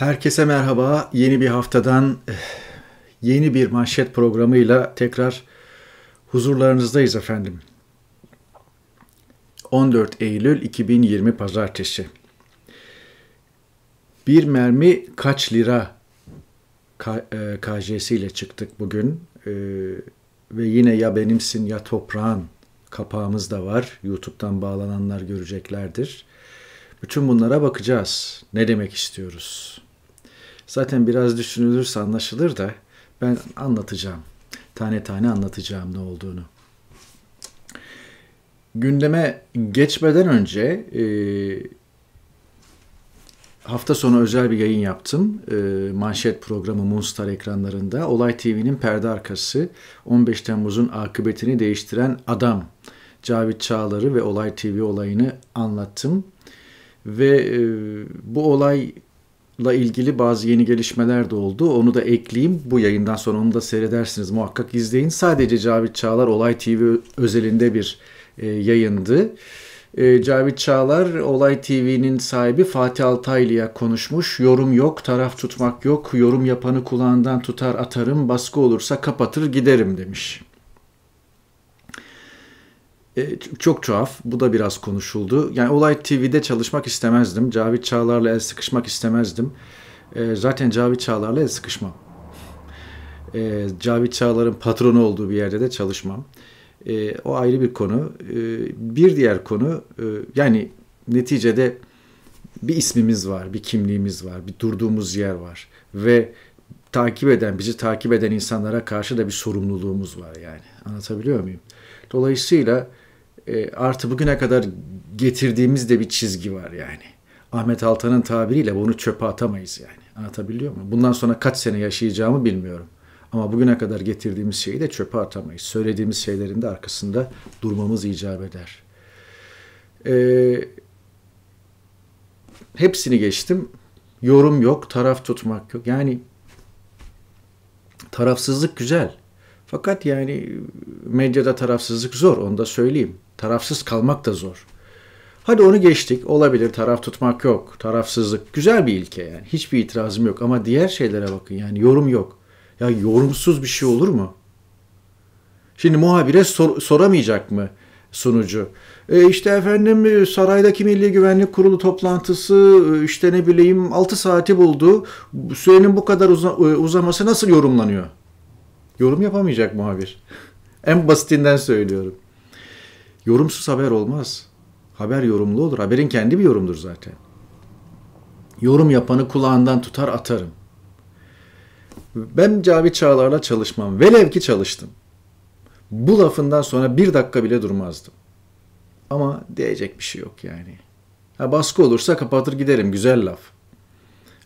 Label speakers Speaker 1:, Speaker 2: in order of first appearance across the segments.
Speaker 1: Herkese merhaba. Yeni bir haftadan eh, yeni bir manşet programıyla tekrar huzurlarınızdayız efendim. 14 Eylül 2020 Pazartesi. Bir mermi kaç lira KJ'si eh, ile çıktık bugün. Eh, ve yine ya benimsin ya toprağın kapağımız da var. YouTube'dan bağlananlar göreceklerdir. Bütün bunlara bakacağız. Ne demek istiyoruz? Zaten biraz düşünülürse anlaşılır da ben anlatacağım. Tane tane anlatacağım ne olduğunu. Gündeme geçmeden önce e, hafta sonu özel bir yayın yaptım. E, manşet programı Moonstar ekranlarında. Olay TV'nin perde arkası 15 Temmuz'un akıbetini değiştiren adam Cavit Çağlar'ı ve Olay TV olayını anlattım. Ve e, bu olay la ilgili bazı yeni gelişmeler de oldu. Onu da ekleyeyim. Bu yayından sonra onu da seyredersiniz. Muhakkak izleyin. Sadece Cavit Çağlar Olay TV özelinde bir e, yayındı. E, Cavit Çağlar Olay TV'nin sahibi Fatih Altaylı'ya konuşmuş. Yorum yok, taraf tutmak yok. Yorum yapanı kulağından tutar atarım, baskı olursa kapatır giderim demiş. E, çok tuhaf. Bu da biraz konuşuldu. Yani Olay TV'de çalışmak istemezdim. Cavit Çağlar'la el sıkışmak istemezdim. E, zaten Cavit Çağlar'la el sıkışmam. E, Cavit Çağlar'ın patronu olduğu bir yerde de çalışmam. E, o ayrı bir konu. E, bir diğer konu e, yani neticede bir ismimiz var, bir kimliğimiz var, bir durduğumuz yer var ve takip eden, bizi takip eden insanlara karşı da bir sorumluluğumuz var yani. Anlatabiliyor muyum? Dolayısıyla e, artı bugüne kadar getirdiğimiz de bir çizgi var yani. Ahmet Altan'ın tabiriyle bunu çöpe atamayız yani. Anlatabiliyor muyum? Bundan sonra kaç sene yaşayacağımı bilmiyorum. Ama bugüne kadar getirdiğimiz şeyi de çöpe atamayız. Söylediğimiz şeylerin de arkasında durmamız icap eder. Ee, hepsini geçtim. Yorum yok, taraf tutmak yok. Yani tarafsızlık güzel. Fakat yani medyada tarafsızlık zor onu da söyleyeyim. Tarafsız kalmak da zor. Hadi onu geçtik. Olabilir taraf tutmak yok. Tarafsızlık güzel bir ilke yani. Hiçbir itirazım yok ama diğer şeylere bakın yani yorum yok. Ya yorumsuz bir şey olur mu? Şimdi muhabire sor, soramayacak mı sunucu? E işte efendim e, saraydaki Milli Güvenlik Kurulu toplantısı e, işte ne bileyim 6 saati buldu. Sürenin bu kadar uza, e, uzaması nasıl yorumlanıyor? Yorum yapamayacak muhabir. en basitinden söylüyorum. Yorumsuz haber olmaz. Haber yorumlu olur. Haberin kendi bir yorumdur zaten. Yorum yapanı kulağından tutar atarım. Ben Cavit Çağlar'la çalışmam. Velev ki çalıştım. Bu lafından sonra bir dakika bile durmazdım. Ama diyecek bir şey yok yani. Ha, baskı olursa kapatır giderim. Güzel laf.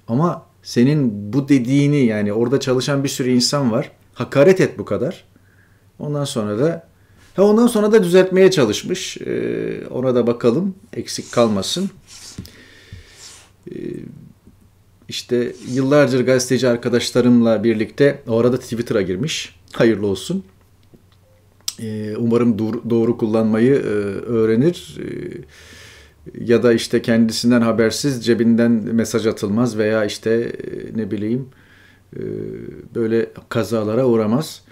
Speaker 1: Ama senin bu dediğini yani orada çalışan bir sürü insan var. Hakaret et bu kadar. Ondan sonra da Ha ondan sonra da düzeltmeye çalışmış. Ee, ona da bakalım. Eksik kalmasın. Ee, işte yıllardır gazeteci arkadaşlarımla birlikte o arada Twitter'a girmiş. Hayırlı olsun. Ee, umarım doğru, doğru kullanmayı e, öğrenir. Ee, ya da işte kendisinden habersiz cebinden mesaj atılmaz veya işte e, ne bileyim e, böyle kazalara uğramaz.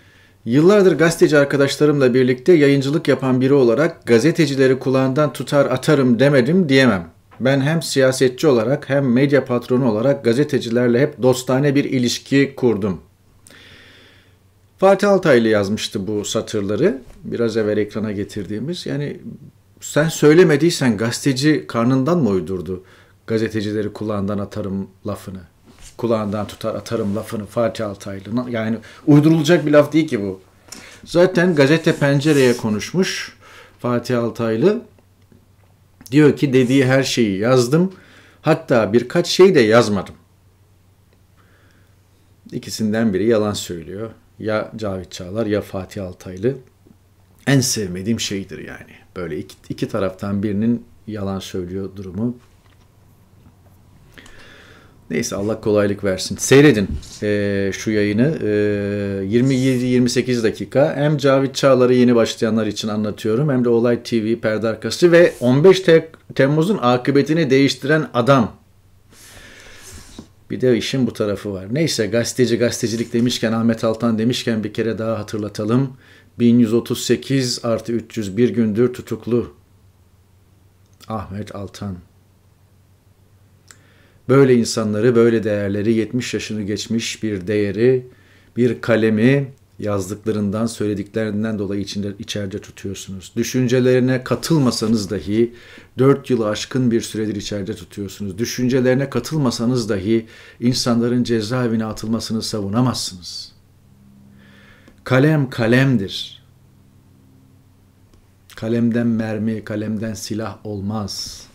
Speaker 1: Yıllardır gazeteci arkadaşlarımla birlikte yayıncılık yapan biri olarak gazetecileri kulağından tutar atarım demedim diyemem. Ben hem siyasetçi olarak hem medya patronu olarak gazetecilerle hep dostane bir ilişki kurdum. Fatih Altaylı yazmıştı bu satırları. Biraz evvel ekrana getirdiğimiz. Yani sen söylemediysen gazeteci karnından mı uydurdu gazetecileri kulağından atarım lafını? kulağından tutar atarım lafını Fatih Altaylı'nın. Yani uydurulacak bir laf değil ki bu. Zaten gazete pencereye konuşmuş Fatih Altaylı. Diyor ki dediği her şeyi yazdım. Hatta birkaç şey de yazmadım. İkisinden biri yalan söylüyor. Ya Cavit Çağlar ya Fatih Altaylı. En sevmediğim şeydir yani. Böyle iki, iki taraftan birinin yalan söylüyor durumu Neyse Allah kolaylık versin. Seyredin e, şu yayını. E, 27-28 dakika. Hem Cavit Çağlar'ı yeni başlayanlar için anlatıyorum. Hem de Olay TV perde arkası ve 15 Te Temmuz'un akıbetini değiştiren adam. Bir de işin bu tarafı var. Neyse gazeteci gazetecilik demişken Ahmet Altan demişken bir kere daha hatırlatalım. 1138 artı 301 gündür tutuklu Ahmet Altan. Böyle insanları, böyle değerleri, 70 yaşını geçmiş bir değeri, bir kalemi yazdıklarından, söylediklerinden dolayı içinde, içeride tutuyorsunuz. Düşüncelerine katılmasanız dahi 4 yılı aşkın bir süredir içeride tutuyorsunuz. Düşüncelerine katılmasanız dahi insanların cezaevine atılmasını savunamazsınız. Kalem kalemdir. Kalemden mermi, kalemden silah olmaz.''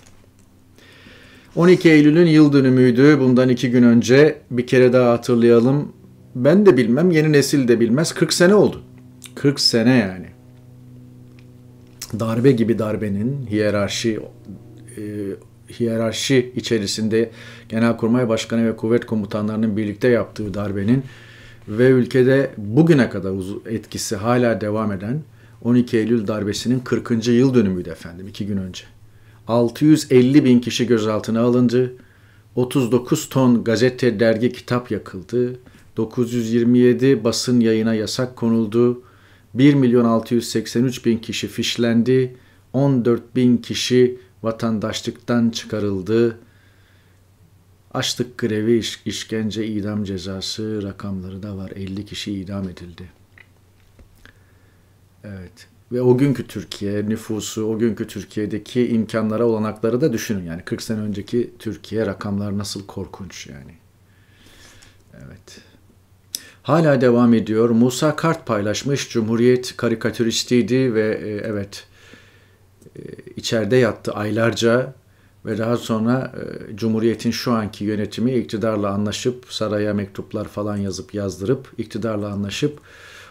Speaker 1: 12 Eylül'ün yıl dönümüydü. Bundan iki gün önce bir kere daha hatırlayalım. Ben de bilmem, yeni nesil de bilmez. 40 sene oldu. 40 sene yani. Darbe gibi darbenin hiyerarşi e, hiyerarşi içerisinde Genelkurmay Başkanı ve kuvvet komutanlarının birlikte yaptığı darbenin ve ülkede bugüne kadar etkisi hala devam eden 12 Eylül darbesinin 40. yıl dönümüydü efendim iki gün önce. 650 bin kişi gözaltına alındı, 39 ton gazete, dergi, kitap yakıldı, 927 basın yayına yasak konuldu, 1 milyon 683 bin kişi fişlendi, 14 bin kişi vatandaşlıktan çıkarıldı. Açlık grevi, işkence, idam cezası rakamları da var. 50 kişi idam edildi. Evet ve o günkü Türkiye nüfusu, o günkü Türkiye'deki imkanlara, olanakları da düşünün. Yani 40 sene önceki Türkiye rakamlar nasıl korkunç yani. Evet. Hala devam ediyor. Musa Kart paylaşmış. Cumhuriyet karikatüristiydi ve e, evet e, içeride yattı aylarca ve daha sonra e, Cumhuriyet'in şu anki yönetimi iktidarla anlaşıp saraya mektuplar falan yazıp yazdırıp iktidarla anlaşıp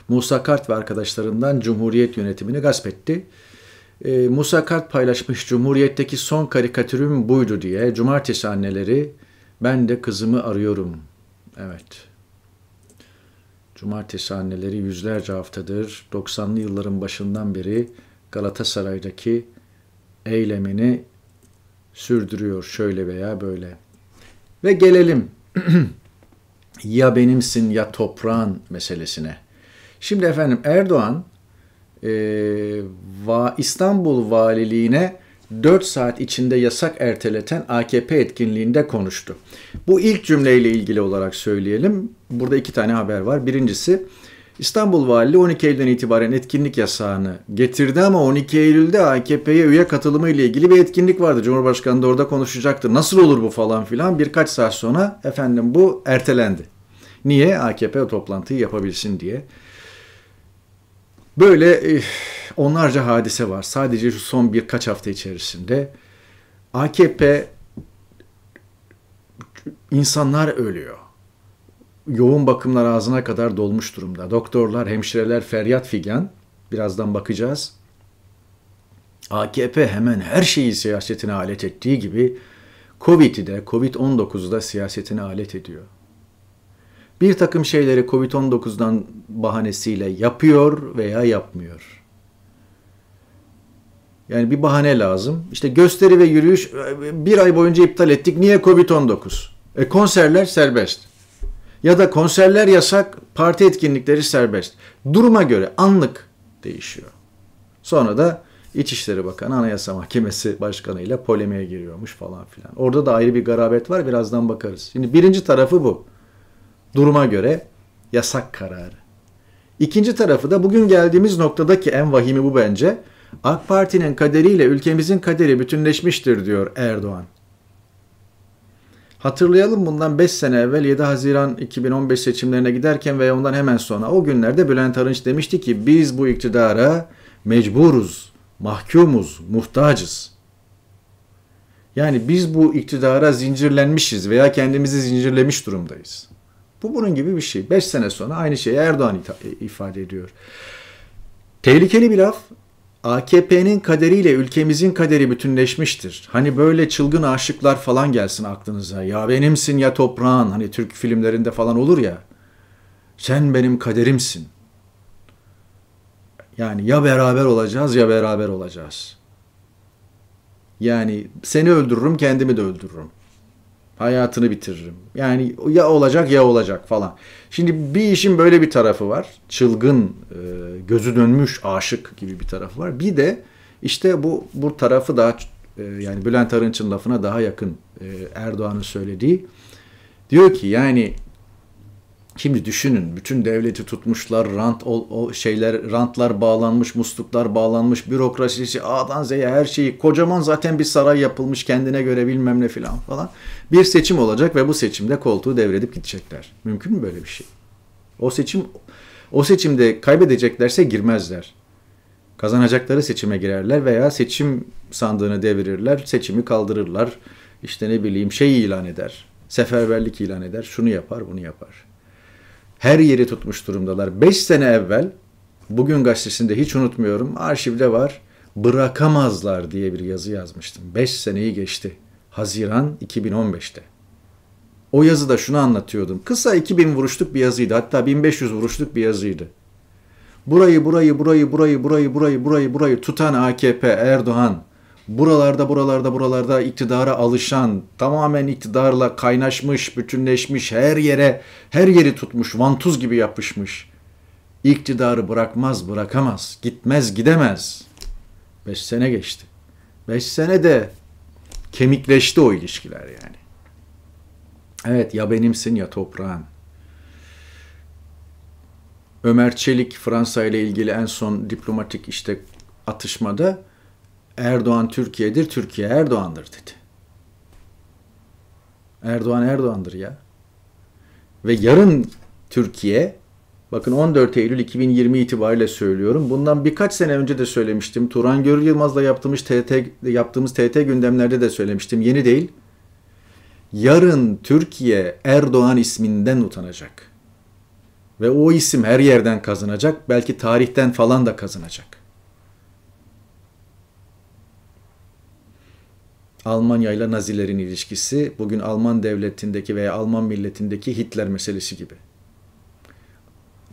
Speaker 1: Musa Kart ve arkadaşlarından Cumhuriyet yönetimini gasp etti. E, Musa Kart paylaşmış Cumhuriyet'teki son karikatürüm buydu diye cumartesi anneleri ben de kızımı arıyorum. Evet. Cumartesi anneleri yüzlerce haftadır 90'lı yılların başından beri Galatasaray'daki eylemini sürdürüyor şöyle veya böyle. Ve gelelim ya benimsin ya toprağın meselesine. Şimdi efendim Erdoğan e, va, İstanbul Valiliğine 4 saat içinde yasak erteleten AKP etkinliğinde konuştu. Bu ilk cümleyle ilgili olarak söyleyelim. Burada iki tane haber var. Birincisi İstanbul Valiliği 12 Eylül'den itibaren etkinlik yasağını getirdi ama 12 Eylül'de AKP'ye üye katılımı ile ilgili bir etkinlik vardı. Cumhurbaşkanı da orada konuşacaktı. Nasıl olur bu falan filan. Birkaç saat sonra efendim bu ertelendi. Niye? AKP o toplantıyı yapabilsin diye. Böyle eh, onlarca hadise var. Sadece şu son birkaç hafta içerisinde AKP insanlar ölüyor. Yoğun bakımlar ağzına kadar dolmuş durumda. Doktorlar, hemşireler feryat figan. Birazdan bakacağız. AKP hemen her şeyi siyasetine alet ettiği gibi Covid'i de, Covid-19'u da siyasetine alet ediyor bir takım şeyleri Covid-19'dan bahanesiyle yapıyor veya yapmıyor. Yani bir bahane lazım. İşte gösteri ve yürüyüş bir ay boyunca iptal ettik. Niye Covid-19? E konserler serbest. Ya da konserler yasak, parti etkinlikleri serbest. Duruma göre anlık değişiyor. Sonra da İçişleri Bakanı Anayasa Mahkemesi Başkanı ile polemiğe giriyormuş falan filan. Orada da ayrı bir garabet var birazdan bakarız. Şimdi birinci tarafı bu duruma göre yasak kararı. İkinci tarafı da bugün geldiğimiz noktadaki en vahimi bu bence. AK Parti'nin kaderiyle ülkemizin kaderi bütünleşmiştir diyor Erdoğan. Hatırlayalım bundan 5 sene evvel 7 Haziran 2015 seçimlerine giderken ve ondan hemen sonra o günlerde Bülent Arınç demişti ki biz bu iktidara mecburuz, mahkumuz, muhtacız. Yani biz bu iktidara zincirlenmişiz veya kendimizi zincirlemiş durumdayız. Bu bunun gibi bir şey. Beş sene sonra aynı şeyi Erdoğan e, ifade ediyor. Tehlikeli bir laf. AKP'nin kaderiyle ülkemizin kaderi bütünleşmiştir. Hani böyle çılgın aşıklar falan gelsin aklınıza. Ya benimsin ya toprağın. Hani Türk filmlerinde falan olur ya. Sen benim kaderimsin. Yani ya beraber olacağız ya beraber olacağız. Yani seni öldürürüm kendimi de öldürürüm. Hayatını bitiririm. Yani ya olacak ya olacak falan. Şimdi bir işin böyle bir tarafı var. Çılgın, e, gözü dönmüş aşık gibi bir tarafı var. Bir de işte bu bu tarafı daha e, yani Bülent Arınç'ın lafına daha yakın e, Erdoğan'ın söylediği. Diyor ki yani Şimdi düşünün bütün devleti tutmuşlar, rant o, o şeyler, rantlar bağlanmış, musluklar bağlanmış, bürokrasisi A'dan Z'ye her şeyi kocaman zaten bir saray yapılmış kendine göre bilmem ne filan falan. Bir seçim olacak ve bu seçimde koltuğu devredip gidecekler. Mümkün mü böyle bir şey? O seçim o seçimde kaybedeceklerse girmezler. Kazanacakları seçime girerler veya seçim sandığını devirirler, seçimi kaldırırlar. İşte ne bileyim şey ilan eder. Seferberlik ilan eder, şunu yapar, bunu yapar her yeri tutmuş durumdalar. 5 sene evvel bugün gazetesinde hiç unutmuyorum arşivde var bırakamazlar diye bir yazı yazmıştım. 5 seneyi geçti. Haziran 2015'te. O yazıda şunu anlatıyordum. Kısa 2000 vuruşluk bir yazıydı. Hatta 1500 vuruşluk bir yazıydı. Burayı, burayı, burayı, burayı, burayı, burayı, burayı, burayı tutan AKP, Erdoğan, buralarda buralarda buralarda iktidara alışan, tamamen iktidarla kaynaşmış, bütünleşmiş, her yere, her yeri tutmuş, vantuz gibi yapışmış. İktidarı bırakmaz, bırakamaz, gitmez, gidemez. Beş sene geçti. Beş sene de kemikleşti o ilişkiler yani. Evet ya benimsin ya toprağın. Ömer Çelik Fransa ile ilgili en son diplomatik işte atışmada Erdoğan Türkiye'dir, Türkiye Erdoğan'dır dedi. Erdoğan Erdoğan'dır ya. Ve yarın Türkiye, bakın 14 Eylül 2020 itibariyle söylüyorum. Bundan birkaç sene önce de söylemiştim. Turan Görür Yılmaz'la yaptığımız TT, yaptığımız TT gündemlerde de söylemiştim. Yeni değil. Yarın Türkiye Erdoğan isminden utanacak. Ve o isim her yerden kazanacak. Belki tarihten falan da kazanacak.'' Almanya ile Nazilerin ilişkisi bugün Alman devletindeki veya Alman milletindeki Hitler meselesi gibi.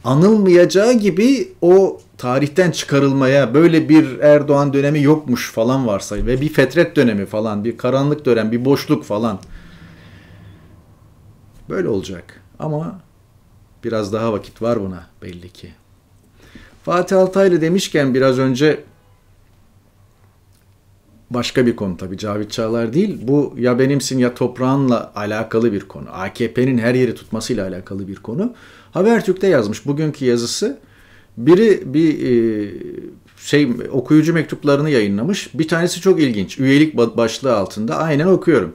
Speaker 1: Anılmayacağı gibi o tarihten çıkarılmaya böyle bir Erdoğan dönemi yokmuş falan varsa ve bir fetret dönemi falan, bir karanlık dönem, bir boşluk falan. Böyle olacak ama biraz daha vakit var buna belli ki. Fatih Altaylı demişken biraz önce başka bir konu tabii Cavit Çağlar değil. Bu ya benimsin ya toprağınla alakalı bir konu. AKP'nin her yeri tutmasıyla alakalı bir konu. Habertürk'te yazmış bugünkü yazısı. Biri bir e, şey okuyucu mektuplarını yayınlamış. Bir tanesi çok ilginç. Üyelik başlığı altında aynen okuyorum.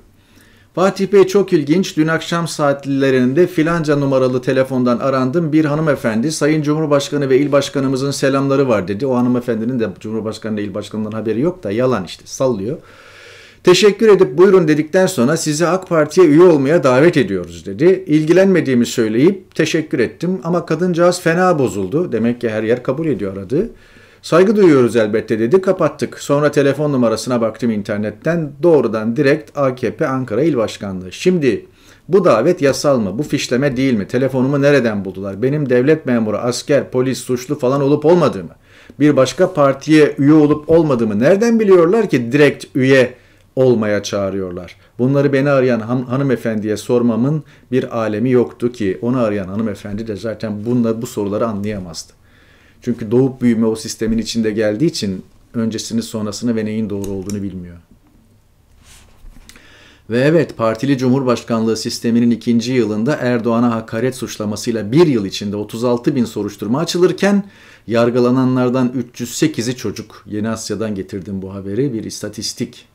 Speaker 1: Fatih Bey çok ilginç. Dün akşam saatlerinde filanca numaralı telefondan arandım. Bir hanımefendi Sayın Cumhurbaşkanı ve il başkanımızın selamları var dedi. O hanımefendinin de Cumhurbaşkanı ile il başkanından haberi yok da yalan işte sallıyor. Teşekkür edip buyurun dedikten sonra sizi AK Parti'ye üye olmaya davet ediyoruz dedi. İlgilenmediğimi söyleyip teşekkür ettim ama kadıncağız fena bozuldu. Demek ki her yer kabul ediyor aradı. Saygı duyuyoruz elbette dedi kapattık. Sonra telefon numarasına baktım internetten doğrudan direkt AKP Ankara İl Başkanlığı. Şimdi bu davet yasal mı? Bu fişleme değil mi? Telefonumu nereden buldular? Benim devlet memuru, asker, polis, suçlu falan olup olmadığımı, bir başka partiye üye olup olmadığımı nereden biliyorlar ki direkt üye olmaya çağırıyorlar? Bunları beni arayan han- hanımefendiye sormamın bir alemi yoktu ki onu arayan hanımefendi de zaten bunları bu soruları anlayamazdı. Çünkü doğup büyüme o sistemin içinde geldiği için öncesini sonrasını ve neyin doğru olduğunu bilmiyor. Ve evet partili cumhurbaşkanlığı sisteminin ikinci yılında Erdoğan'a hakaret suçlamasıyla bir yıl içinde 36 bin soruşturma açılırken yargılananlardan 308'i çocuk. Yeni Asya'dan getirdim bu haberi bir istatistik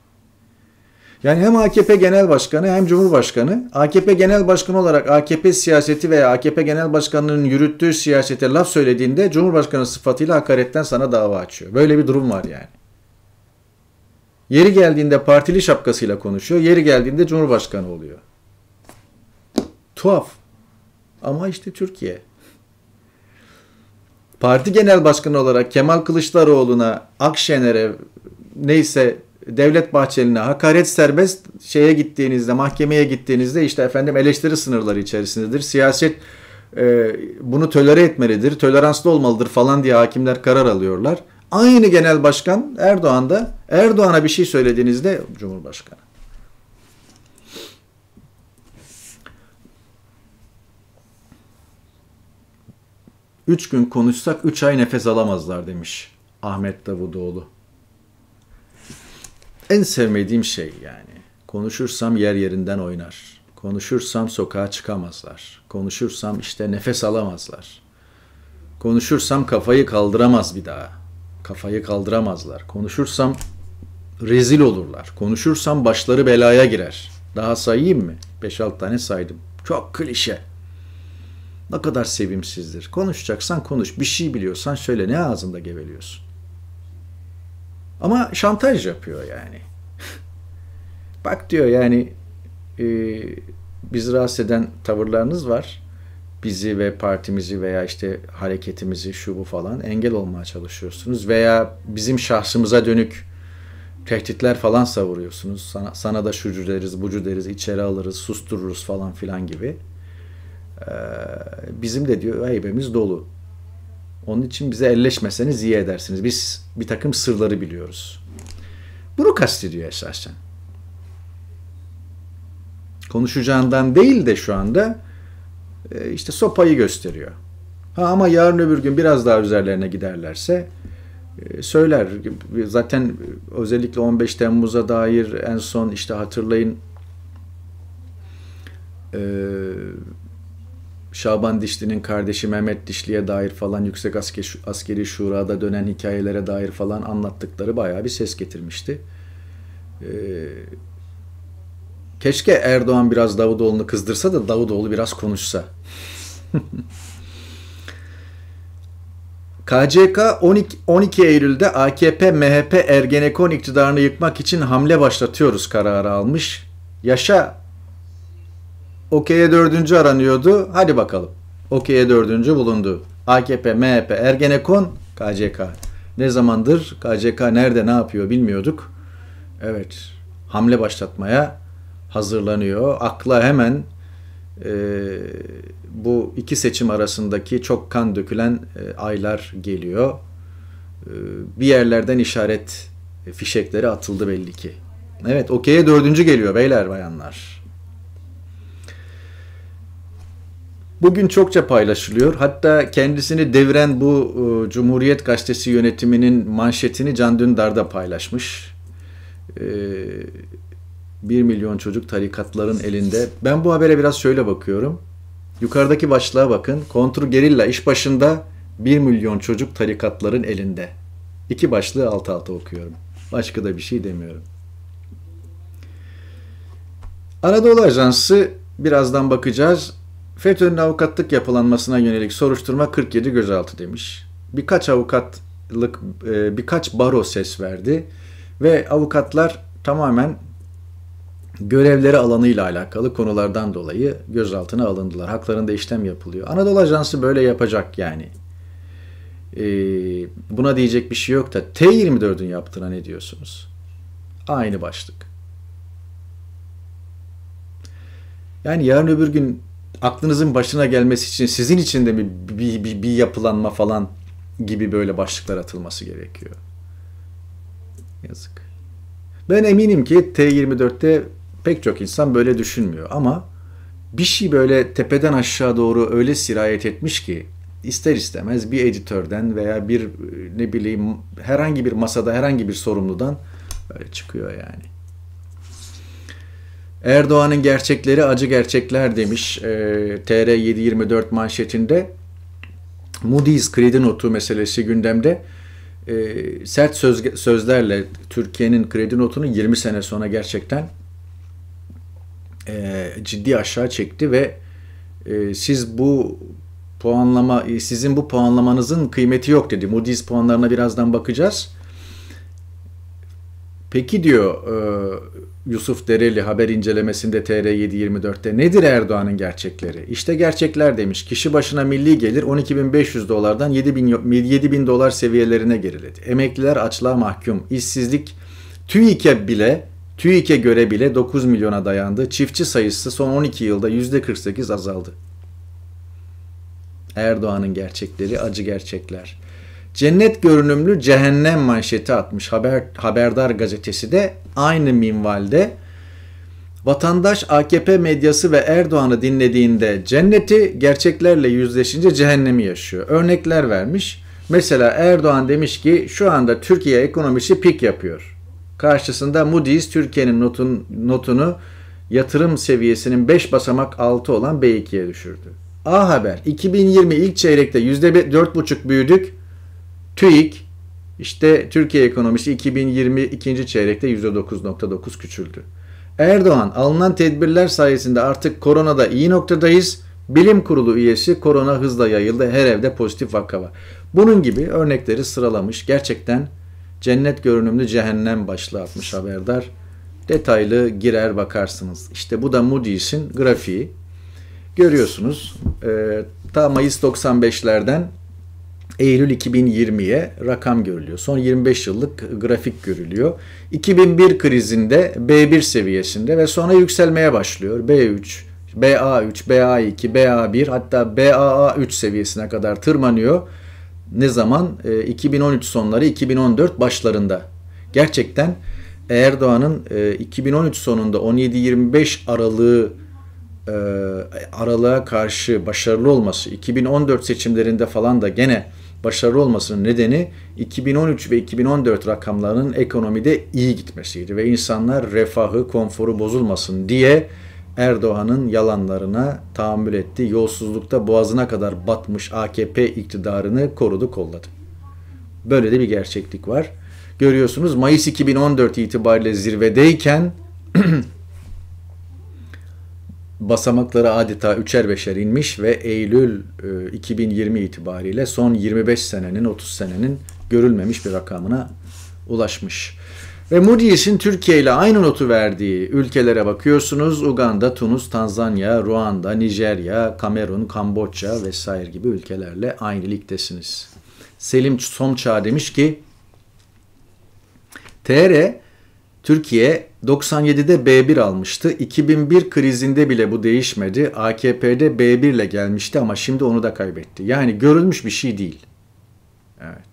Speaker 1: yani hem AKP Genel Başkanı hem Cumhurbaşkanı AKP Genel Başkanı olarak AKP siyaseti veya AKP Genel Başkanı'nın yürüttüğü siyasete laf söylediğinde Cumhurbaşkanı sıfatıyla hakaretten sana dava açıyor. Böyle bir durum var yani. Yeri geldiğinde partili şapkasıyla konuşuyor, yeri geldiğinde Cumhurbaşkanı oluyor. Tuhaf. Ama işte Türkiye. Parti Genel Başkanı olarak Kemal Kılıçdaroğlu'na, Akşener'e neyse Devlet Bahçeli'ne hakaret serbest şeye gittiğinizde, mahkemeye gittiğinizde işte efendim eleştiri sınırları içerisindedir. Siyaset e, bunu tölere etmelidir, toleranslı olmalıdır falan diye hakimler karar alıyorlar. Aynı genel başkan Erdoğan da Erdoğan'a bir şey söylediğinizde Cumhurbaşkanı. Üç gün konuşsak üç ay nefes alamazlar demiş Ahmet Davutoğlu en sevmediğim şey yani. Konuşursam yer yerinden oynar. Konuşursam sokağa çıkamazlar. Konuşursam işte nefes alamazlar. Konuşursam kafayı kaldıramaz bir daha. Kafayı kaldıramazlar. Konuşursam rezil olurlar. Konuşursam başları belaya girer. Daha sayayım mı? 5-6 tane saydım. Çok klişe. Ne kadar sevimsizdir. Konuşacaksan konuş. Bir şey biliyorsan söyle. Ne ağzında geveliyorsun? Ama şantaj yapıyor yani. Bak diyor yani e, bizi rahatsız eden tavırlarınız var. Bizi ve partimizi veya işte hareketimizi şu bu falan engel olmaya çalışıyorsunuz. Veya bizim şahsımıza dönük tehditler falan savuruyorsunuz. Sana, sana da şucu deriz, bucu deriz, içeri alırız, sustururuz falan filan gibi. Ee, bizim de diyor heybemiz dolu. Onun için bize elleşmeseniz iyi edersiniz. Biz bir takım sırları biliyoruz. Bunu kastediyor esasen. Konuşacağından değil de şu anda e, işte sopayı gösteriyor. Ha ama yarın öbür gün biraz daha üzerlerine giderlerse e, söyler. Zaten özellikle 15 Temmuz'a dair en son işte hatırlayın e, Şaban Dişli'nin kardeşi Mehmet Dişli'ye dair falan Yüksek Asker, Askeri Şura'da dönen hikayelere dair falan anlattıkları bayağı bir ses getirmişti. Ee, keşke Erdoğan biraz Davutoğlu'nu kızdırsa da Davutoğlu biraz konuşsa. KCK 12, 12 Eylül'de AKP MHP Ergenekon iktidarını yıkmak için hamle başlatıyoruz kararı almış. Yaşa OK'ye dördüncü aranıyordu. Hadi bakalım. OK'ye dördüncü bulundu. AKP, MHP, Ergenekon, KCK. Ne zamandır KCK nerede ne yapıyor bilmiyorduk. Evet, hamle başlatmaya hazırlanıyor. Akla hemen e, bu iki seçim arasındaki çok kan dökülen e, aylar geliyor. E, bir yerlerden işaret fişekleri atıldı belli ki. Evet, OK'ye dördüncü geliyor beyler bayanlar. Bugün çokça paylaşılıyor. Hatta kendisini deviren bu e, Cumhuriyet Gazetesi yönetiminin manşetini Can Dündar paylaşmış. E, 1 milyon çocuk tarikatların elinde. Ben bu habere biraz şöyle bakıyorum. Yukarıdaki başlığa bakın. Kontur gerilla iş başında 1 milyon çocuk tarikatların elinde. İki başlığı alt alta okuyorum. Başka da bir şey demiyorum. Anadolu Ajansı birazdan bakacağız. FETÖ'nün avukatlık yapılanmasına yönelik soruşturma 47 gözaltı demiş. Birkaç avukatlık, e, birkaç baro ses verdi ve avukatlar tamamen görevleri alanıyla alakalı konulardan dolayı gözaltına alındılar. Haklarında işlem yapılıyor. Anadolu Ajansı böyle yapacak yani. Ee, buna diyecek bir şey yok da T24'ün yaptığına ne diyorsunuz? Aynı başlık. Yani yarın öbür gün aklınızın başına gelmesi için sizin için de bir, bir, bir, bir yapılanma falan gibi böyle başlıklar atılması gerekiyor. Yazık. Ben eminim ki T24'te pek çok insan böyle düşünmüyor ama bir şey böyle tepeden aşağı doğru öyle sirayet etmiş ki ister istemez bir editörden veya bir ne bileyim herhangi bir masada herhangi bir sorumludan çıkıyor yani. Erdoğan'ın gerçekleri acı gerçekler demiş e, TR724 manşetinde. Moody's kredi notu meselesi gündemde. E, sert söz, sözlerle Türkiye'nin kredi notunu 20 sene sonra gerçekten e, ciddi aşağı çekti ve e, siz bu puanlama sizin bu puanlamanızın kıymeti yok dedi. Moody's puanlarına birazdan bakacağız. Peki diyor e, Yusuf Dereli haber incelemesinde TR724'te nedir Erdoğan'ın gerçekleri? İşte gerçekler demiş. Kişi başına milli gelir 12.500 dolardan 7.000 7000 dolar seviyelerine geriledi. Emekliler açlığa mahkum. İşsizlik TÜİK'e bile TÜİK'e göre bile 9 milyona dayandı. Çiftçi sayısı son 12 yılda %48 azaldı. Erdoğan'ın gerçekleri acı gerçekler. Cennet görünümlü cehennem manşeti atmış haber Haberdar gazetesi de aynı minvalde. Vatandaş AKP medyası ve Erdoğan'ı dinlediğinde cenneti gerçeklerle yüzleşince cehennemi yaşıyor. Örnekler vermiş. Mesela Erdoğan demiş ki şu anda Türkiye ekonomisi pik yapıyor. Karşısında Moody's Türkiye'nin notun, notunu yatırım seviyesinin 5 basamak altı olan B2'ye düşürdü. A Haber 2020 ilk çeyrekte %4,5 büyüdük TÜİK işte Türkiye ekonomisi 2022. çeyrekte %9.9 küçüldü. Erdoğan alınan tedbirler sayesinde artık koronada iyi noktadayız. Bilim kurulu üyesi korona hızla yayıldı. Her evde pozitif vaka var. Bunun gibi örnekleri sıralamış. Gerçekten cennet görünümlü cehennem başlığı atmış haberdar. Detaylı girer bakarsınız. İşte bu da Moody's'in grafiği. Görüyorsunuz e, ta Mayıs 95'lerden Eylül 2020'ye rakam görülüyor. Son 25 yıllık grafik görülüyor. 2001 krizinde B1 seviyesinde ve sonra yükselmeye başlıyor. B3, BA3, BA2, BA1 hatta BAA3 seviyesine kadar tırmanıyor. Ne zaman? 2013 ee, sonları 2014 başlarında. Gerçekten Erdoğan'ın 2013 e, sonunda 17-25 aralığı e, aralığa karşı başarılı olması 2014 seçimlerinde falan da gene başarılı olmasının nedeni 2013 ve 2014 rakamlarının ekonomide iyi gitmesiydi ve insanlar refahı, konforu bozulmasın diye Erdoğan'ın yalanlarına tahammül etti. Yolsuzlukta boğazına kadar batmış AKP iktidarını korudu, kolladı. Böyle de bir gerçeklik var. Görüyorsunuz Mayıs 2014 itibariyle zirvedeyken basamakları adeta üçer beşer inmiş ve Eylül 2020 e, itibariyle son 25 senenin 30 senenin görülmemiş bir rakamına ulaşmış. Ve Moody's'in Türkiye ile aynı notu verdiği ülkelere bakıyorsunuz. Uganda, Tunus, Tanzanya, Ruanda, Nijerya, Kamerun, Kamboçya vesaire gibi ülkelerle aynı ligdesiniz. Selim Somçağ demiş ki TR Türkiye 97'de B1 almıştı. 2001 krizinde bile bu değişmedi. AKP'de B1 ile gelmişti ama şimdi onu da kaybetti. Yani görülmüş bir şey değil. Evet.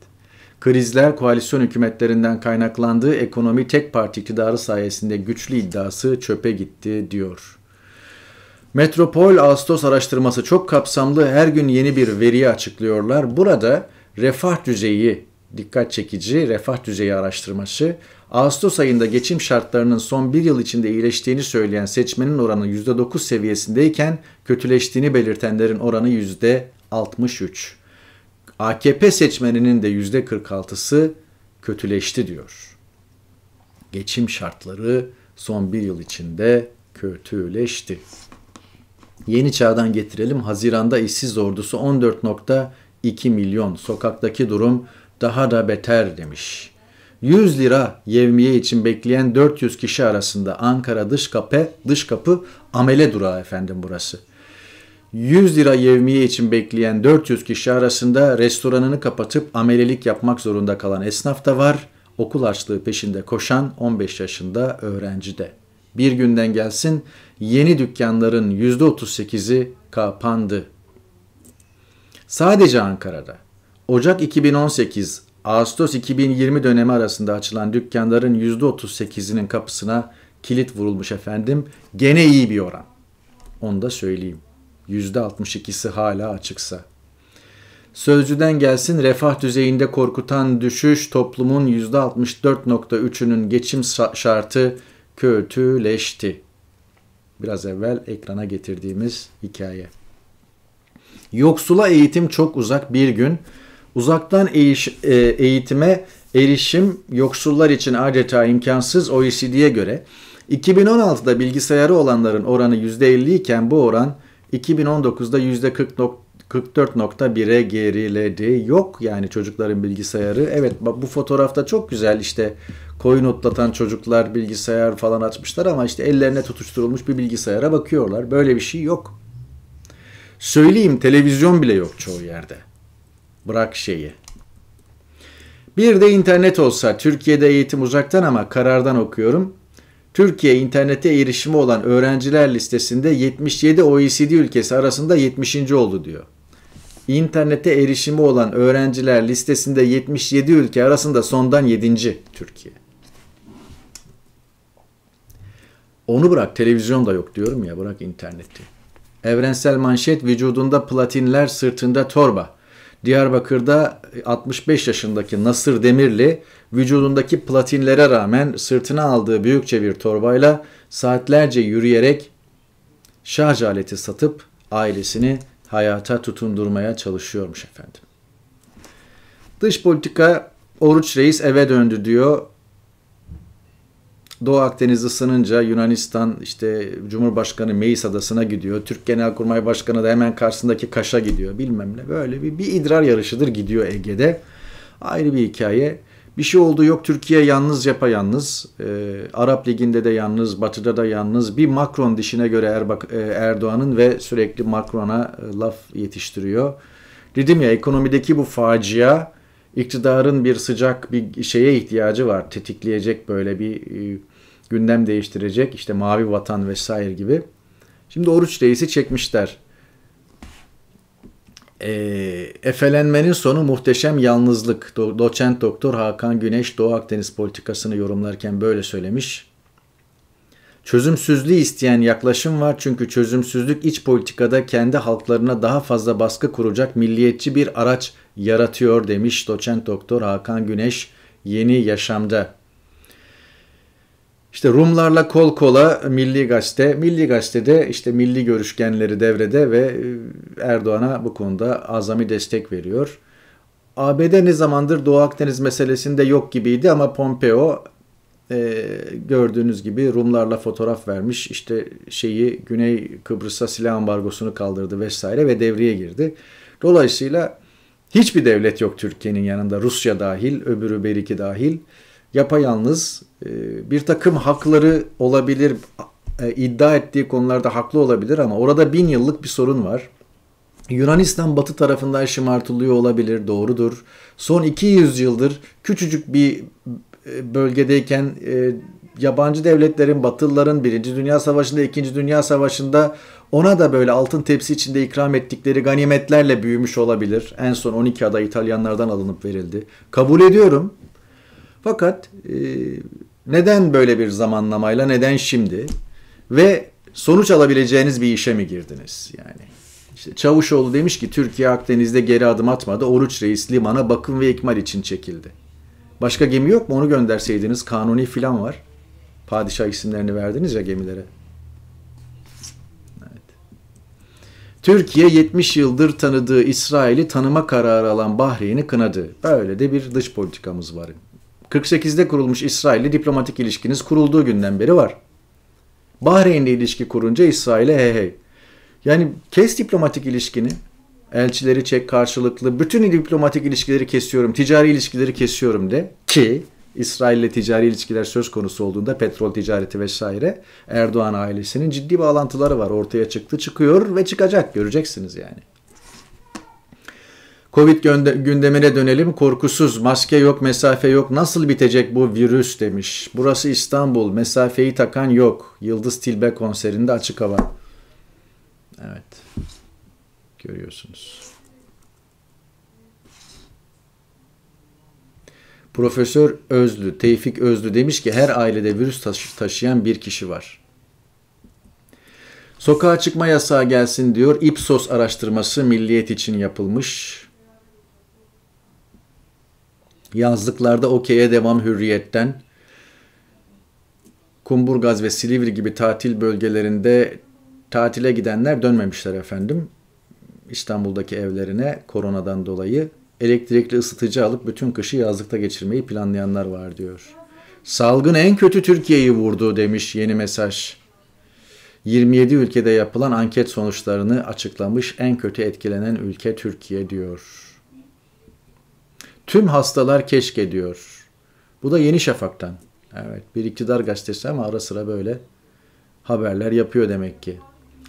Speaker 1: Krizler koalisyon hükümetlerinden kaynaklandığı ekonomi tek parti iktidarı sayesinde güçlü iddiası çöpe gitti diyor. Metropol Ağustos araştırması çok kapsamlı her gün yeni bir veriyi açıklıyorlar. Burada refah düzeyi dikkat çekici refah düzeyi araştırması Ağustos ayında geçim şartlarının son bir yıl içinde iyileştiğini söyleyen seçmenin oranı %9 seviyesindeyken kötüleştiğini belirtenlerin oranı %63. AKP seçmeninin de %46'sı kötüleşti diyor. Geçim şartları son bir yıl içinde kötüleşti. Yeni çağdan getirelim. Haziranda işsiz ordusu 14.2 milyon. Sokaktaki durum daha da beter demiş. 100 lira yevmiye için bekleyen 400 kişi arasında Ankara dış kapı, dış kapı amele durağı efendim burası. 100 lira yevmiye için bekleyen 400 kişi arasında restoranını kapatıp amelelik yapmak zorunda kalan esnaf da var. Okul açlığı peşinde koşan 15 yaşında öğrenci de. Bir günden gelsin yeni dükkanların %38'i kapandı. Sadece Ankara'da Ocak 2018 Ağustos 2020 dönemi arasında açılan dükkanların %38'inin kapısına kilit vurulmuş efendim. Gene iyi bir oran. Onu da söyleyeyim. %62'si hala açıksa. Sözcüden gelsin refah düzeyinde korkutan düşüş toplumun %64.3'ünün geçim şartı kötüleşti. Biraz evvel ekrana getirdiğimiz hikaye. Yoksula eğitim çok uzak bir gün Uzaktan eğiş, e, eğitime erişim yoksullar için adeta imkansız OECD'ye göre 2016'da bilgisayarı olanların oranı %50 iken bu oran 2019'da %44.1'e geriledi. Yok yani çocukların bilgisayarı. Evet bu fotoğrafta çok güzel işte koyun otlatan çocuklar bilgisayar falan açmışlar ama işte ellerine tutuşturulmuş bir bilgisayara bakıyorlar. Böyle bir şey yok. Söyleyeyim televizyon bile yok çoğu yerde. Bırak şeyi. Bir de internet olsa Türkiye'de eğitim uzaktan ama karardan okuyorum. Türkiye internete erişimi olan öğrenciler listesinde 77 OECD ülkesi arasında 70. oldu diyor. İnternete erişimi olan öğrenciler listesinde 77 ülke arasında sondan 7. Türkiye. Onu bırak televizyon da yok diyorum ya bırak interneti. Evrensel manşet vücudunda platinler sırtında torba. Diyarbakır'da 65 yaşındaki Nasır Demirli vücudundaki platinlere rağmen sırtına aldığı büyükçe bir torbayla saatlerce yürüyerek şarj aleti satıp ailesini hayata tutundurmaya çalışıyormuş efendim. Dış politika Oruç Reis eve döndü diyor. Doğu Akdeniz ısınınca Yunanistan işte Cumhurbaşkanı Meis Adası'na gidiyor. Türk Genelkurmay Başkanı da hemen karşısındaki Kaş'a gidiyor bilmem ne. Böyle bir, bir idrar yarışıdır gidiyor Ege'de. Ayrı bir hikaye. Bir şey oldu yok Türkiye yalnız yapayalnız. E, Arap Ligi'nde de yalnız, Batı'da da yalnız. Bir Macron dişine göre Erbak, e, Erdoğan'ın ve sürekli Macron'a e, laf yetiştiriyor. Dedim ya ekonomideki bu facia iktidarın bir sıcak bir şeye ihtiyacı var. Tetikleyecek böyle bir e, gündem değiştirecek işte mavi vatan vesaire gibi. Şimdi oruç reisi çekmişler. E, efelenmenin sonu muhteşem yalnızlık. Do doçent Doktor Hakan Güneş Doğu Akdeniz politikasını yorumlarken böyle söylemiş. Çözümsüzlüğü isteyen yaklaşım var çünkü çözümsüzlük iç politikada kendi halklarına daha fazla baskı kuracak milliyetçi bir araç yaratıyor demiş doçent doktor Hakan Güneş yeni yaşamda. İşte Rumlarla kol kola Milli Gazete. Milli Gazete'de işte milli görüşgenleri devrede ve e, Erdoğan'a bu konuda azami destek veriyor. ABD ne zamandır Doğu Akdeniz meselesinde yok gibiydi ama Pompeo e, gördüğünüz gibi Rumlarla fotoğraf vermiş. İşte şeyi Güney Kıbrıs'a silah ambargosunu kaldırdı vesaire ve devreye girdi. Dolayısıyla hiçbir devlet yok Türkiye'nin yanında Rusya dahil, öbürü beriki dahil. dahil yapayalnız e, bir takım hakları olabilir, e, iddia ettiği konularda haklı olabilir ama orada bin yıllık bir sorun var. Yunanistan batı tarafından şımartılıyor olabilir, doğrudur. Son 200 yıldır küçücük bir e, bölgedeyken yabancı devletlerin, Batılıların Birinci Dünya Savaşı'nda, İkinci Dünya Savaşı'nda ona da böyle altın tepsi içinde ikram ettikleri ganimetlerle büyümüş olabilir. En son 12 ada İtalyanlardan alınıp verildi. Kabul ediyorum. Fakat e, neden böyle bir zamanlamayla, neden şimdi ve sonuç alabileceğiniz bir işe mi girdiniz yani? İşte Çavuşoğlu demiş ki Türkiye Akdeniz'de geri adım atmadı. Oruç Reis limana bakım ve ikmal için çekildi. Başka gemi yok mu? Onu gönderseydiniz kanuni filan var. Padişah isimlerini verdiniz ya gemilere. Evet. Türkiye 70 yıldır tanıdığı İsrail'i tanıma kararı alan Bahreyn'i kınadı. Böyle de bir dış politikamız var. 48'de kurulmuş İsrail'le diplomatik ilişkiniz kurulduğu günden beri var. Bahreyn'le ilişki kurunca İsrail'e hey hey. Yani kes diplomatik ilişkini. Elçileri çek karşılıklı. Bütün diplomatik ilişkileri kesiyorum. Ticari ilişkileri kesiyorum de. Ki İsrail'le ticari ilişkiler söz konusu olduğunda petrol ticareti vesaire Erdoğan ailesinin ciddi bağlantıları var. Ortaya çıktı çıkıyor ve çıkacak göreceksiniz yani. Covid gündemine dönelim. Korkusuz, maske yok, mesafe yok. Nasıl bitecek bu virüs demiş. Burası İstanbul. Mesafeyi takan yok. Yıldız Tilbe konserinde açık hava. Evet. Görüyorsunuz. Profesör Özlü, Tevfik Özlü demiş ki her ailede virüs taşı taşıyan bir kişi var. Sokağa çıkma yasağı gelsin diyor. Ipsos araştırması milliyet için yapılmış. Yazlıklarda okey'e devam hürriyetten. Kumburgaz ve Silivri gibi tatil bölgelerinde tatile gidenler dönmemişler efendim. İstanbul'daki evlerine koronadan dolayı elektrikli ısıtıcı alıp bütün kışı yazlıkta geçirmeyi planlayanlar var diyor. Salgın en kötü Türkiye'yi vurdu demiş yeni mesaj. 27 ülkede yapılan anket sonuçlarını açıklamış en kötü etkilenen ülke Türkiye diyor. Tüm hastalar keşke diyor. Bu da Yeni Şafak'tan. Evet bir iktidar gazetesi ama ara sıra böyle haberler yapıyor demek ki.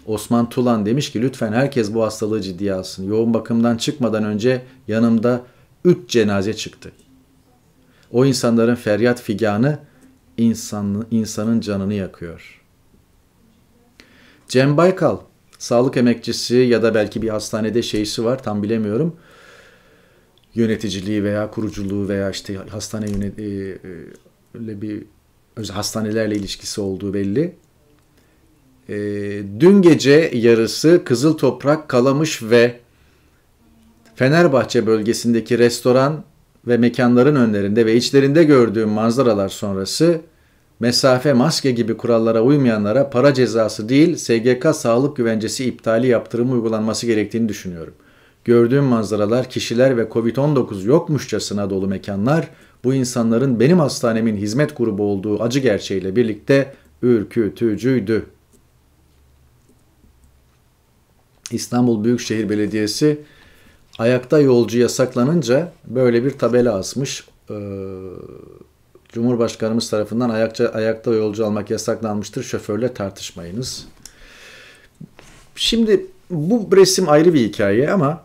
Speaker 1: Osman Tulan demiş ki lütfen herkes bu hastalığı ciddiye alsın. Yoğun bakımdan çıkmadan önce yanımda 3 cenaze çıktı. O insanların feryat figanı insan, insanın canını yakıyor. Cem Baykal, sağlık emekçisi ya da belki bir hastanede şeysi var tam bilemiyorum yöneticiliği veya kuruculuğu veya işte hastane yönet öyle e, bir hastanelerle ilişkisi olduğu belli. E, dün gece yarısı Kızıl Toprak, Kalamış ve Fenerbahçe bölgesindeki restoran ve mekanların önlerinde ve içlerinde gördüğüm manzaralar sonrası mesafe maske gibi kurallara uymayanlara para cezası değil SGK sağlık güvencesi iptali yaptırımı uygulanması gerektiğini düşünüyorum.'' Gördüğüm manzaralar, kişiler ve Covid-19 yokmuşçasına dolu mekanlar bu insanların benim hastanemin hizmet grubu olduğu acı gerçeğiyle birlikte ürkütücüydü. İstanbul Büyükşehir Belediyesi ayakta yolcu yasaklanınca böyle bir tabela asmış. Ee, Cumhurbaşkanımız tarafından ayakça, ayakta yolcu almak yasaklanmıştır. Şoförle tartışmayınız. Şimdi bu resim ayrı bir hikaye ama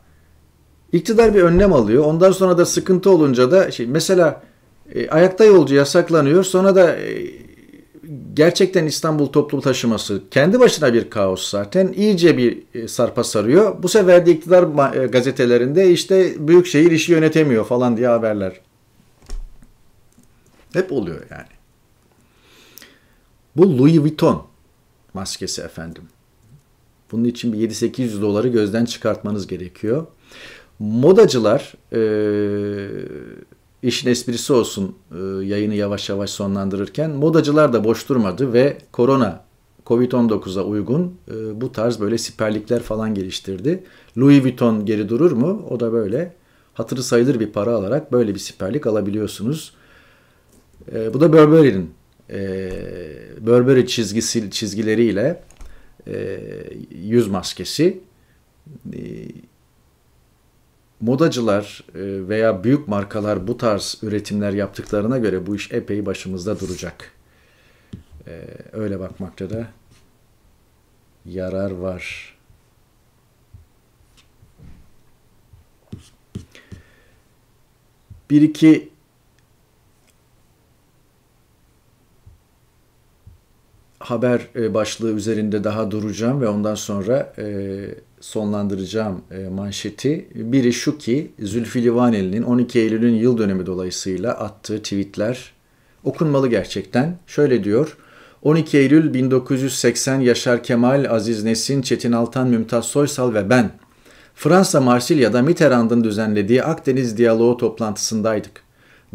Speaker 1: İktidar bir önlem alıyor. Ondan sonra da sıkıntı olunca da şey, mesela e, ayakta yolcu yasaklanıyor. Sonra da e, gerçekten İstanbul toplu taşıması kendi başına bir kaos zaten. iyice bir e, sarpa sarıyor. Bu sefer de iktidar e, gazetelerinde işte büyükşehir işi yönetemiyor falan diye haberler. Hep oluyor yani. Bu Louis Vuitton maskesi efendim. Bunun için bir 7-800 doları gözden çıkartmanız gerekiyor. Modacılar e, işin esprisi olsun e, yayını yavaş yavaş sonlandırırken modacılar da boş durmadı ve korona Covid-19'a uygun e, bu tarz böyle siperlikler falan geliştirdi. Louis Vuitton geri durur mu? O da böyle hatırı sayılır bir para alarak böyle bir siperlik alabiliyorsunuz. E, bu da Burberry'nin e, Burberry çizgisi çizgileriyle e, yüz maskesi. E, modacılar e, veya büyük markalar bu tarz üretimler yaptıklarına göre bu iş epey başımızda duracak. E, öyle bakmakta da yarar var. Bir iki haber e, başlığı üzerinde daha duracağım ve ondan sonra sonlandıracağım e, manşeti. Biri şu ki Zülfü Livaneli'nin 12 Eylül'ün yıl dönemi dolayısıyla attığı tweetler okunmalı gerçekten. Şöyle diyor. 12 Eylül 1980 Yaşar Kemal, Aziz Nesin, Çetin Altan, Mümtaz Soysal ve ben Fransa Marsilya'da Mitterrand'ın düzenlediği Akdeniz Diyaloğu toplantısındaydık.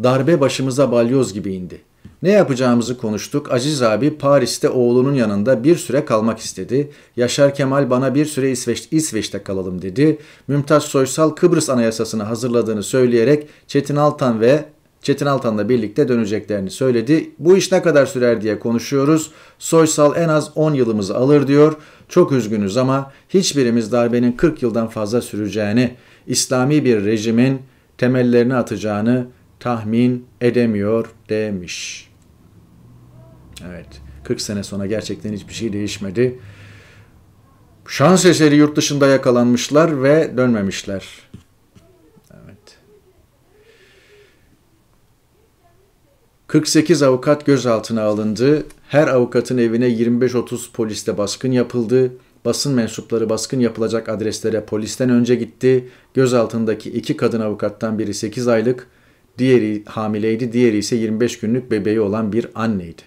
Speaker 1: Darbe başımıza balyoz gibi indi. Ne yapacağımızı konuştuk. Aziz abi Paris'te oğlunun yanında bir süre kalmak istedi. Yaşar Kemal bana bir süre İsveç, İsveç'te kalalım dedi. Mümtaz Soysal Kıbrıs Anayasası'nı hazırladığını söyleyerek Çetin Altan ve Çetin Altan'la birlikte döneceklerini söyledi. Bu iş ne kadar sürer diye konuşuyoruz. Soysal en az 10 yılımızı alır diyor. Çok üzgünüz ama hiçbirimiz darbenin 40 yıldan fazla süreceğini, İslami bir rejimin temellerini atacağını tahmin edemiyor demiş. Evet 40 sene sonra gerçekten hiçbir şey değişmedi. Şans eseri yurt dışında yakalanmışlar ve dönmemişler. Evet. 48 avukat gözaltına alındı. Her avukatın evine 25-30 polisle baskın yapıldı. Basın mensupları baskın yapılacak adreslere polisten önce gitti. Gözaltındaki iki kadın avukattan biri 8 aylık, Diğeri hamileydi, diğeri ise 25 günlük bebeği olan bir anneydi.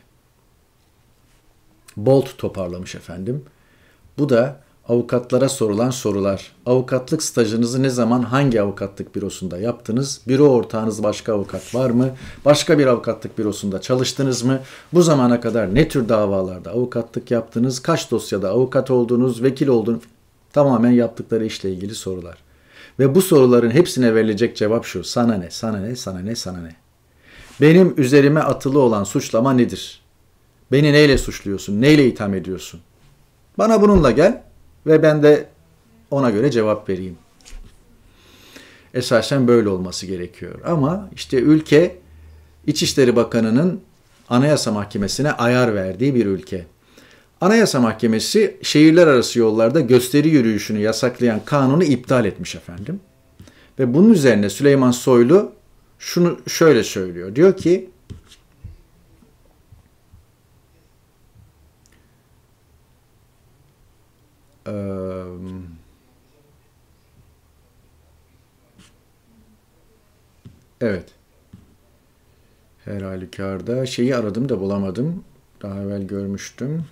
Speaker 1: Bolt toparlamış efendim. Bu da avukatlara sorulan sorular. Avukatlık stajınızı ne zaman hangi avukatlık bürosunda yaptınız? Büro ortağınız başka avukat var mı? Başka bir avukatlık bürosunda çalıştınız mı? Bu zamana kadar ne tür davalarda avukatlık yaptınız? Kaç dosyada avukat oldunuz, vekil oldunuz? Tamamen yaptıkları işle ilgili sorular. Ve bu soruların hepsine verilecek cevap şu. Sana ne, sana ne, sana ne, sana ne? Benim üzerime atılı olan suçlama nedir? Beni neyle suçluyorsun, neyle itham ediyorsun? Bana bununla gel ve ben de ona göre cevap vereyim. Esasen böyle olması gerekiyor. Ama işte ülke İçişleri Bakanı'nın Anayasa Mahkemesi'ne ayar verdiği bir ülke. Anayasa Mahkemesi şehirler arası yollarda gösteri yürüyüşünü yasaklayan kanunu iptal etmiş efendim. Ve bunun üzerine Süleyman Soylu şunu şöyle söylüyor. Diyor ki Evet. Her halükarda şeyi aradım da bulamadım. Daha evvel görmüştüm.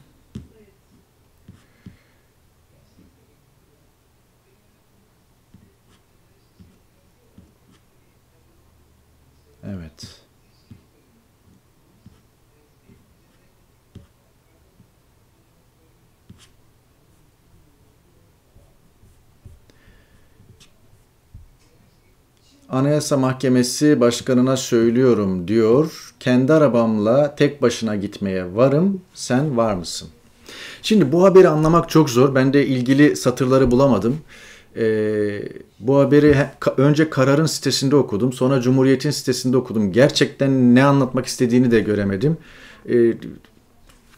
Speaker 1: Evet. Anayasa Mahkemesi başkanına söylüyorum diyor. Kendi arabamla tek başına gitmeye varım. Sen var mısın? Şimdi bu haberi anlamak çok zor. Ben de ilgili satırları bulamadım e, bu haberi önce kararın sitesinde okudum. Sonra Cumhuriyet'in sitesinde okudum. Gerçekten ne anlatmak istediğini de göremedim. E,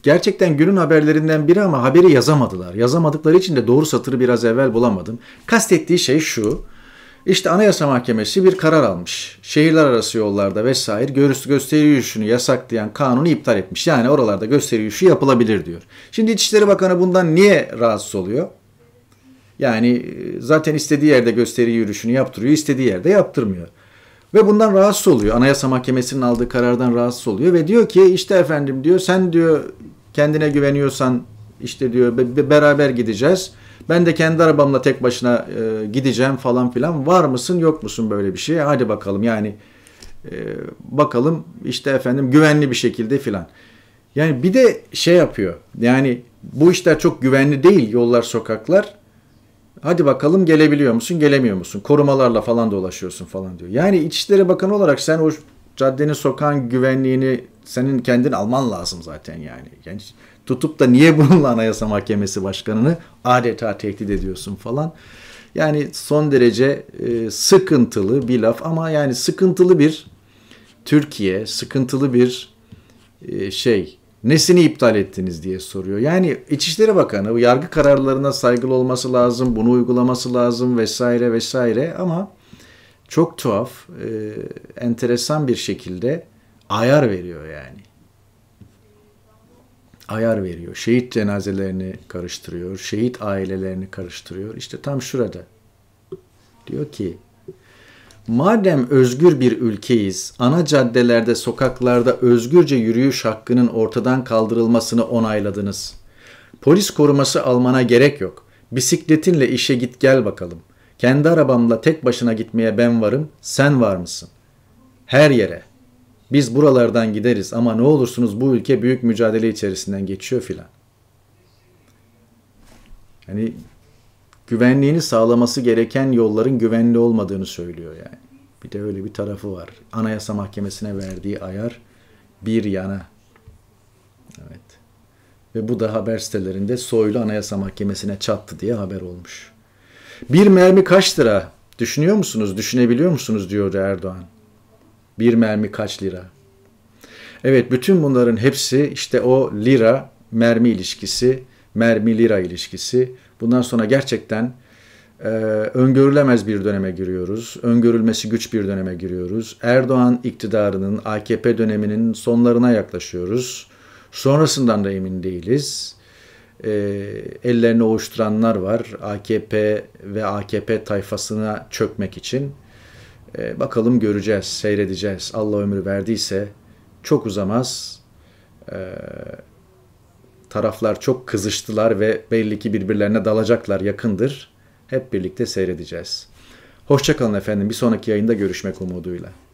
Speaker 1: gerçekten günün haberlerinden biri ama haberi yazamadılar. Yazamadıkları için de doğru satırı biraz evvel bulamadım. Kastettiği şey şu. İşte Anayasa Mahkemesi bir karar almış. Şehirler arası yollarda vesaire görüş gösteri yürüyüşünü yasaklayan kanunu iptal etmiş. Yani oralarda gösteri yürüyüşü yapılabilir diyor. Şimdi İçişleri Bakanı bundan niye rahatsız oluyor? Yani e, zaten istediği yerde gösteri yürüyüşünü yaptırıyor, istediği yerde yaptırmıyor. Ve bundan rahatsız oluyor. Anayasa Mahkemesi'nin aldığı karardan rahatsız oluyor ve diyor ki işte efendim diyor sen diyor kendine güveniyorsan işte diyor beraber gideceğiz. Ben de kendi arabamla tek başına e, gideceğim falan filan. Var mısın yok musun böyle bir şey? Hadi bakalım yani e, bakalım işte efendim güvenli bir şekilde filan. Yani bir de şey yapıyor. Yani bu işler çok güvenli değil yollar sokaklar. Hadi bakalım gelebiliyor musun, gelemiyor musun? Korumalarla falan dolaşıyorsun falan diyor. Yani İçişleri Bakanı olarak sen o caddenin sokan güvenliğini senin kendin alman lazım zaten yani. yani tutup da niye bununla Anayasa Mahkemesi Başkanı'nı adeta tehdit ediyorsun falan. Yani son derece e, sıkıntılı bir laf ama yani sıkıntılı bir Türkiye, sıkıntılı bir e, şey nesini iptal ettiniz diye soruyor. Yani İçişleri Bakanı yargı kararlarına saygılı olması lazım, bunu uygulaması lazım vesaire vesaire ama çok tuhaf, e, enteresan bir şekilde ayar veriyor yani. Ayar veriyor. Şehit cenazelerini karıştırıyor, şehit ailelerini karıştırıyor. İşte tam şurada. Diyor ki Madem özgür bir ülkeyiz, ana caddelerde, sokaklarda özgürce yürüyüş hakkının ortadan kaldırılmasını onayladınız. Polis koruması almana gerek yok. Bisikletinle işe git gel bakalım. Kendi arabamla tek başına gitmeye ben varım, sen var mısın? Her yere. Biz buralardan gideriz ama ne olursunuz bu ülke büyük mücadele içerisinden geçiyor filan. Hani güvenliğini sağlaması gereken yolların güvenli olmadığını söylüyor yani. Bir de öyle bir tarafı var. Anayasa Mahkemesi'ne verdiği ayar bir yana. Evet. Ve bu da haber sitelerinde Soylu Anayasa Mahkemesi'ne çattı diye haber olmuş. Bir mermi kaç lira? Düşünüyor musunuz? Düşünebiliyor musunuz? diyor Erdoğan. Bir mermi kaç lira? Evet bütün bunların hepsi işte o lira mermi ilişkisi, mermi lira ilişkisi Bundan sonra gerçekten e, öngörülemez bir döneme giriyoruz. Öngörülmesi güç bir döneme giriyoruz. Erdoğan iktidarının AKP döneminin sonlarına yaklaşıyoruz. Sonrasından da emin değiliz. E, ellerini ovuşturanlar var AKP ve AKP tayfasına çökmek için. E, bakalım göreceğiz, seyredeceğiz. Allah ömür verdiyse çok uzamaz. E, Taraflar çok kızıştılar ve belli ki birbirlerine dalacaklar yakındır. Hep birlikte seyredeceğiz. Hoşçakalın efendim. Bir sonraki yayında görüşmek umuduyla.